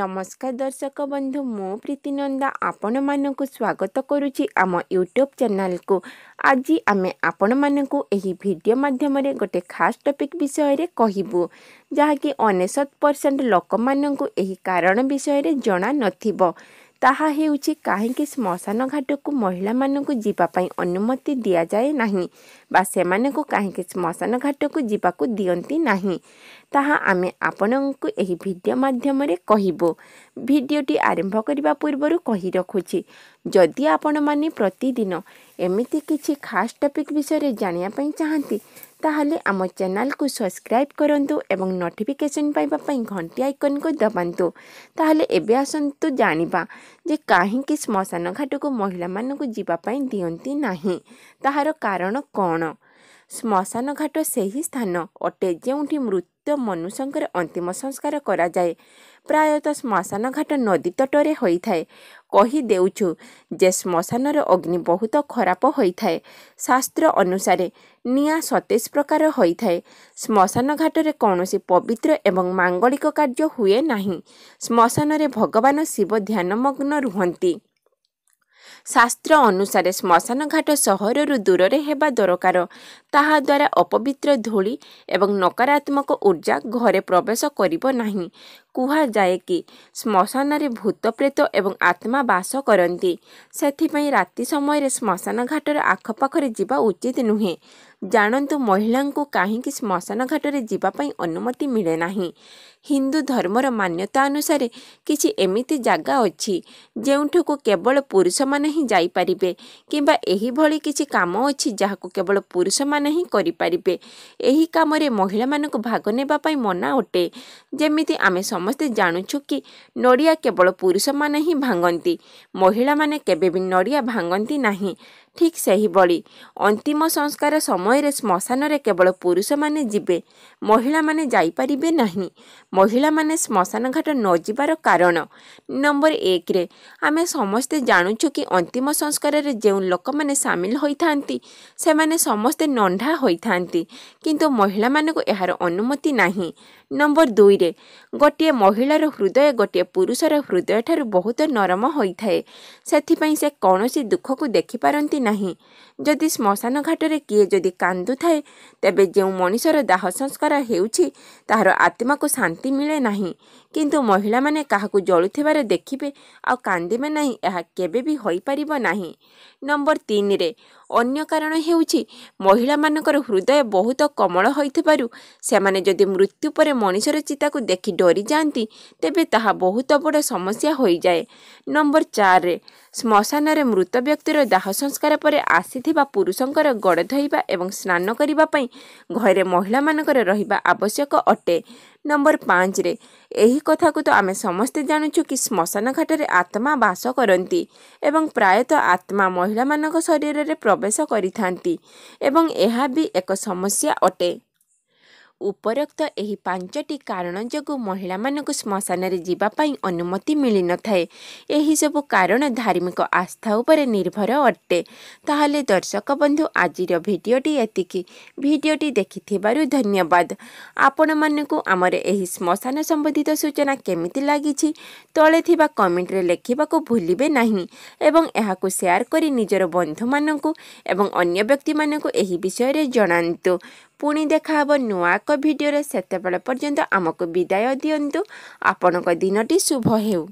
ନମସ୍କାର ଦର୍ଶକ ବନ୍ଧୁ ମୁଁ ପ୍ରୀତି ନନ୍ଦା ଆପଣମାନଙ୍କୁ ସ୍ୱାଗତ କରୁଛି ଆମ ୟୁଟ୍ୟୁବ୍ ଚ୍ୟାନେଲକୁ ଆଜି ଆମେ ଆପଣମାନଙ୍କୁ ଏହି ଭିଡ଼ିଓ ମାଧ୍ୟମରେ ଗୋଟିଏ ଖାସ୍ ଟପିକ୍ ବିଷୟରେ କହିବୁ ଯାହାକି ଅନେଶତ ପରସେଣ୍ଟ ଲୋକମାନଙ୍କୁ ଏହି କାରଣ ବିଷୟରେ ଜଣାନଥିବ ତାହା ହେଉଛି କାହିଁକି ଶ୍ମଶାନ ଘାଟକୁ ମହିଳାମାନଙ୍କୁ ଯିବା ପାଇଁ ଅନୁମତି ଦିଆଯାଏ ନାହିଁ ବା ସେମାନଙ୍କୁ କାହିଁକି ଶ୍ମଶାନ ଘାଟକୁ ଯିବାକୁ ଦିଅନ୍ତି ନାହିଁ ତାହା ଆମେ ଆପଣଙ୍କୁ ଏହି ଭିଡ଼ିଓ ମାଧ୍ୟମରେ କହିବୁ ଭିଡ଼ିଓଟି ଆରମ୍ଭ କରିବା ପୂର୍ବରୁ କହି ରଖୁଛି ଯଦି ଆପଣମାନେ ପ୍ରତିଦିନ ଏମିତି କିଛି ଖାସ୍ ଟପିକ୍ ବିଷୟରେ ଜାଣିବା ପାଇଁ ଚାହାନ୍ତି ତାହେଲେ ଆମ ଚ୍ୟାନେଲକୁ ସବସ୍କ୍ରାଇବ୍ କରନ୍ତୁ ଏବଂ ନୋଟିଫିକେସନ୍ ପାଇବା ପାଇଁ ଘଣ୍ଟି ଆଇକନ୍କୁ ଦବାନ୍ତୁ ତାହେଲେ ଏବେ ଆସନ୍ତୁ ଜାଣିବା ଯେ କାହିଁକି ଶ୍ମଶାନ ଘାଟକୁ ମହିଳାମାନଙ୍କୁ ଯିବା ପାଇଁ ଦିଅନ୍ତି ନାହିଁ ତାହାର କାରଣ କ'ଣ ଶ୍ମଶାନ ଘାଟ ସେହି ସ୍ଥାନ ଅଟେ ଯେଉଁଠି ମୃତ ମନୁଷ୍ୟଙ୍କର ଅନ୍ତିମ ସଂସ୍କାର କରାଯାଏ ପ୍ରାୟତଃ ଶ୍ମଶାନ ଘାଟ ନଦୀ ତଟରେ ହୋଇଥାଏ କହିଦେଉଛୁ ଯେ ଶ୍ମଶାନର ଅଗ୍ନି ବହୁତ ଖରାପ ହୋଇଥାଏ ଶାସ୍ତ୍ର ଅନୁସାରେ ନିଆଁ ସତେଇଶ ପ୍ରକାର ହୋଇଥାଏ ଶ୍ମଶାନ ଘାଟରେ କୌଣସି ପବିତ୍ର ଏବଂ ମାଙ୍ଗଳିକ କାର୍ଯ୍ୟ ହୁଏ ନାହିଁ ଶ୍ମଶାନରେ ଭଗବାନ ଶିବ ଧ୍ୟାନମଗ୍ନ ରୁହନ୍ତି ଶାସ୍ତ୍ର ଅନୁସାରେ ଶ୍ମଶାନ ଘାଟ ସହରରୁ ଦୂରରେ ହେବା ଦରକାର ତାହା ତାହାଦ୍ୱାରା ଅପବିତ୍ର ଧୂଳି ଏବଂ ନକାରାତ୍ମକ ଉର୍ଜା ଘରେ ପ୍ରବେଶ କରିବ ନାହିଁ କୁହାଯାଏ କି ଶ୍ମଶାନରେ ଭୂତପ୍ରେତ ଏବଂ ଆତ୍ମା ବାସ କରନ୍ତି ସେଥିପାଇଁ ରାତି ସମୟରେ ଶ୍ମଶାନ ଘାଟର ଆଖପାଖରେ ଯିବା ଉଚିତ ନୁହେଁ ଜାଣନ୍ତୁ ମହିଳାଙ୍କୁ କାହିଁକି ଶ୍ମଶାନ ଘାଟରେ ଯିବା ପାଇଁ ଅନୁମତି ମିଳେ ନାହିଁ ହିନ୍ଦୁ ଧର୍ମର ମାନ୍ୟତା ଅନୁସାରେ କିଛି ଏମିତି ଜାଗା ଅଛି ଯେଉଁଠାକୁ କେବଳ ପୁରୁଷମାନେ ହିଁ ଯାଇପାରିବେ କିମ୍ବା ଏହିଭଳି କିଛି କାମ ଅଛି ଯାହାକୁ କେବଳ ପୁରୁଷମାନେ ହିଁ କରିପାରିବେ ଏହି କାମରେ ମହିଳାମାନଙ୍କୁ ଭାଗ ନେବା ପାଇଁ ମନା ଅଟେ ଯେମିତି ଆମେ ସମ ସମସ୍ତେ ଜାଣୁଛୁ କି ନଡ଼ିଆ କେବଳ ପୁରୁଷମାନେ ହିଁ ଭାଙ୍ଗନ୍ତି ମହିଳାମାନେ କେବେ ବି ନଡ଼ିଆ ଭାଙ୍ଗନ୍ତି ନାହିଁ ଠିକ୍ ସେହିଭଳି ଅନ୍ତିମ ସଂସ୍କାର ସମୟରେ ଶ୍ମଶାନରେ କେବଳ ପୁରୁଷମାନେ ଯିବେ ମହିଳାମାନେ ଯାଇପାରିବେ ନାହିଁ ମହିଳାମାନେ ଶ୍ମଶାନ ଘାଟ ନ ଯିବାର କାରଣ ନମ୍ବର ଏକରେ ଆମେ ସମସ୍ତେ ଜାଣୁଛୁ କି ଅନ୍ତିମ ସଂସ୍କାରରେ ଯେଉଁ ଲୋକମାନେ ସାମିଲ ହୋଇଥାନ୍ତି ସେମାନେ ସମସ୍ତେ ନଣ୍ଡା ହୋଇଥାନ୍ତି କିନ୍ତୁ ମହିଳାମାନଙ୍କୁ ଏହାର ଅନୁମତି ନାହିଁ ନମ୍ବର ଦୁଇରେ ଗୋଟିଏ ମହିଳାର ହୃଦୟ ଗୋଟିଏ ପୁରୁଷର ହୃଦୟଠାରୁ ବହୁତ ନରମ ହୋଇଥାଏ ସେଥିପାଇଁ ସେ କୌଣସି ଦୁଃଖକୁ ଦେଖିପାରନ୍ତି ନାହିଁ ଯଦି ଶ୍ମଶାନ ଘାଟରେ କିଏ ଯଦି କାନ୍ଦୁଥାଏ ତେବେ ଯେଉଁ ମଣିଷର ଦାହ ସଂସ୍କାର ହେଉଛି ତାହାର ଆତ୍ମାକୁ ଶାନ୍ତି ମିଳେ ନାହିଁ କିନ୍ତୁ ମହିଳାମାନେ କାହାକୁ ଜଳୁଥିବାର ଦେଖିବେ ଆଉ କାନ୍ଦିବେ ନାହିଁ ଏହା କେବେ ବି ହୋଇପାରିବ ନାହିଁ ନମ୍ବର ତିନିରେ ଅନ୍ୟ କାରଣ ହେଉଛି ମହିଳାମାନଙ୍କର ହୃଦୟ ବହୁତ କମଳ ହୋଇଥିବାରୁ ସେମାନେ ଯଦି ମୃତ୍ୟୁ ପରେ ମଣିଷର ଚିତାକୁ ଦେଖି ଡରିଯାଆନ୍ତି ତେବେ ତାହା ବହୁତ ବଡ଼ ସମସ୍ୟା ହୋଇଯାଏ ନମ୍ବର ଚାରିରେ ଶ୍ମଶାନରେ ମୃତ ବ୍ୟକ୍ତିର ଦାହ ସଂସ୍କାର ପରେ ଆସିଥିବା ପୁରୁଷଙ୍କର ଗଡ଼ ଧୋଇବା ଏବଂ ସ୍ନାନ କରିବା ପାଇଁ ଘରେ ମହିଳାମାନଙ୍କର ରହିବା ଆବଶ୍ୟକ ଅଟେ ନମ୍ବର ପାଞ୍ଚରେ ଏହି କଥାକୁ ତ ଆମେ ସମସ୍ତେ ଜାଣୁଛୁ କି ଶ୍ମଶାନଘାଟରେ ଆତ୍ମା ବାସ କରନ୍ତି ଏବଂ ପ୍ରାୟତଃ ଆତ୍ମା ମହିଳାମାନଙ୍କ ଶରୀରରେ ପ୍ରବେଶ କରିଥାନ୍ତି ଏବଂ ଏହା ବି ଏକ ସମସ୍ୟା ଅଟେ ଉପରୋକ୍ତ ଏହି ପାଞ୍ଚଟି କାରଣ ଯୋଗୁଁ ମହିଳାମାନଙ୍କୁ ଶ୍ମଶାନରେ ଯିବା ପାଇଁ ଅନୁମତି ମିଳିନଥାଏ ଏହିସବୁ କାରଣ ଧାର୍ମିକ ଆସ୍ଥା ଉପରେ ନିର୍ଭର ଅଟେ ତାହେଲେ ଦର୍ଶକ ବନ୍ଧୁ ଆଜିର ଭିଡ଼ିଓଟି ଏତିକି ଭିଡ଼ିଓଟି ଦେଖିଥିବାରୁ ଧନ୍ୟବାଦ ଆପଣମାନଙ୍କୁ ଆମର ଏହି ଶ୍ମଶାନ ସମ୍ବନ୍ଧିତ ସୂଚନା କେମିତି ଲାଗିଛି ତଳେ ଥିବା କମେଣ୍ଟରେ ଲେଖିବାକୁ ଭୁଲିବେ ନାହିଁ ଏବଂ ଏହାକୁ ସେୟାର କରି ନିଜର ବନ୍ଧୁମାନଙ୍କୁ ଏବଂ ଅନ୍ୟ ବ୍ୟକ୍ତିମାନଙ୍କୁ ଏହି ବିଷୟରେ ଜଣାନ୍ତୁ ପୁଣି ଦେଖାହେବ ନୂଆ ଏକ ଭିଡ଼ିଓରେ ସେତେବେଳେ ପର୍ଯ୍ୟନ୍ତ ଆମକୁ ବିଦାୟ ଦିଅନ୍ତୁ ଆପଣଙ୍କ ଦିନଟି ଶୁଭ ହେଉ